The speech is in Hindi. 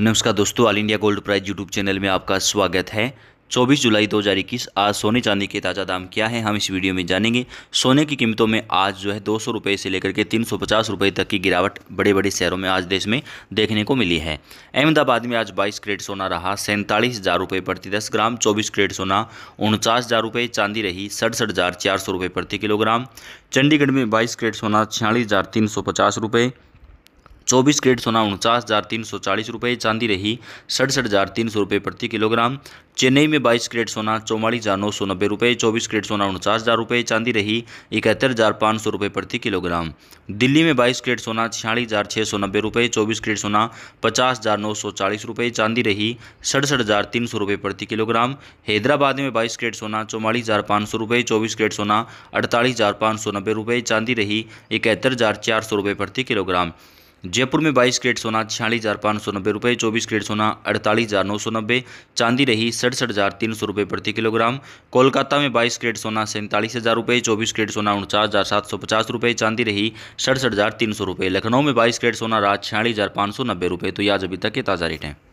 नमस्कार दोस्तों all India gold price YouTube channel में आपका स्वागत है 24 जुलाई 2021 आज सोने चांदी के ताज़ा दाम क्या है हम इस वीडियो में जानेंगे सोने की कीमतों में आज जो है दो सौ से लेकर के तीन सौ तक की गिरावट बड़े बड़े शहरों में आज देश में देखने को मिली है अहमदाबाद में आज 22 करेट सोना रहा सैंतालीस हज़ार रुपये प्रति दस ग्राम 24 करेट सोना उनचास हज़ार रुपये चांदी रही सड़सठ हज़ार चार सौ रुपये प्रति किलोग्राम चंडीगढ़ में बाईस करेट सोना छियालीस हज़ार तीन सौ पचास रुपये चौबीस कैरेट सोना उनचास हज़ार तीन सौ चालीस रुपये चांदी रही सड़सठ हज़ार तीन सौ रुपये प्रति किलोग्राम चेन्नई में बाईस कैरेट सोना चौवालीस हज़ार नौ सौ नब्बे रुपये चौबीस कैरेट सोना उनचास हज़ार रुपये चांदी रही इकहत्तर हज़ार पाँच सौ रुपये प्रति किलोग्राम दिल्ली में बाईस कैरेट सोना छियालीस हज़ार छः सौ नब्बे रुपये चौबीस कैरेट सोना पचास हज़ार नौ सौ चालीस रुपये चांदी रही सड़सठ हज़ार तीन सौ रुपये प्रति किलोग्राम हैदराबाद में बाईस कैरेट सोना चौवालीस हज़ार पाँच सौ रुपये चौबीस कैरेट सोना अड़तालीस हज़ार पाँच सौ नब्बे रुपये चांदी रही इकहत्तर हज़ार चार सौ रुपये प्रति किलोग्राम जयपुर में 22 क्रेट सोना छियालीस हज़ार पाँच सौ नब्बे रुपये चौबीस क्रेट सोना अड़तालीस हज़ार नौ सौ नब्बे चांदी रही सड़सठ हज़ार तीन सौ रुपये प्रति किलोग्राम कोलकाता में 22 क्रेट सोना सैंतालीस हज़ार रुपये चौबीस क्रेट सोना उनचास हज़ार सात सौ पचास रुपये चांदी रही सड़सठ हज़ार तीन सौ रुपये लखनऊ में बाईस क्रेट सोना रात छियालीस हज़ार पाँच सौ नब्बे रुपये तो आज अभी तक के ताज़ा रेट हैं